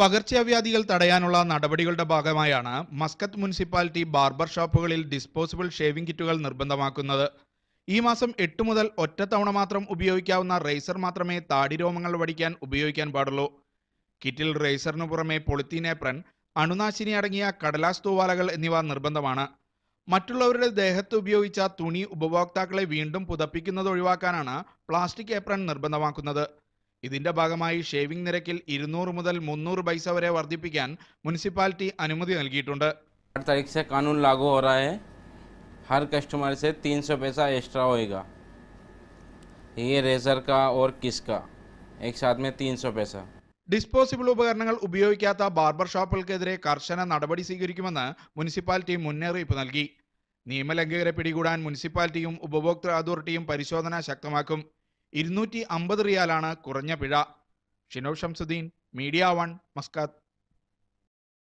പകർച്ചവ്യാധികൾ തടയാനുള്ള നടപടികളുടെ ഭാഗമായാണ് മസ്കത്ത് മുനിസിപ്പാലിറ്റി ബാർബർ ഷോപ്പുകളിൽ ഡിസ്പോസിബിൾ ഷേവിംഗ് കിറ്റുകൾ നിർബന്ധമാക്കുന്നത് ഈ മാസം എട്ട് മുതൽ ഒറ്റത്തവണ മാത്രം ഉപയോഗിക്കാവുന്ന റേസർ മാത്രമേ താടി രോമങ്ങൾ വടിക്കാൻ ഉപയോഗിക്കാൻ പാടുള്ളൂ കിറ്റിൽ റേസറിനു പുറമെ പൊളിത്തീൻ ഏപ്രൺ അണുനാശിനി അടങ്ങിയ കടലാസ് തൂവാലകൾ എന്നിവ നിർബന്ധമാണ് മറ്റുള്ളവരുടെ ദേഹത്ത് ഉപയോഗിച്ച തുണി ഉപഭോക്താക്കളെ വീണ്ടും പുതപ്പിക്കുന്നത് ഒഴിവാക്കാനാണ് പ്ലാസ്റ്റിക് ഏപ്രൺ നിർബന്ധമാക്കുന്നത് ഇതിന്റെ ഭാഗമായി ഷേവിംഗ് നിരക്കിൽ ഇരുന്നൂറ് മുതൽ മുന്നൂറ് പൈസ വരെ വർദ്ധിപ്പിക്കാൻ മുനിസിപ്പാലിറ്റി അനുമതി നൽകിയിട്ടുണ്ട് താരീഖ് ലാഗു ഹോ ഹർ കസ്റ്റമർ തീൻ സോ പൈസ എക്സ്ട്രാ ഹോയിഗാ ये रेजर का और किसका एक साथ में तीन ഡിസ്പോസിബിൾ ഉപകരണങ്ങൾ ഉപയോഗിക്കാത്ത ബാർബർ ഷോപ്പുകൾക്കെതിരെ കർശന നടപടി സ്വീകരിക്കുമെന്ന് മുനിസിപ്പാലിറ്റി മുന്നറിയിപ്പ് നൽകി നിയമലംഘകരെ പിടികൂടാൻ മുനിസിപ്പാലിറ്റിയും ഉപഭോക്തൃ അതോറിറ്റിയും പരിശോധന ശക്തമാക്കും ഇരുന്നൂറ്റി അമ്പത് റിയാലാണ് കുറഞ്ഞ പിഴ ഷിനോ ഷംസുദ്ദീൻ മീഡിയ വൺ മസ്കാത്ത്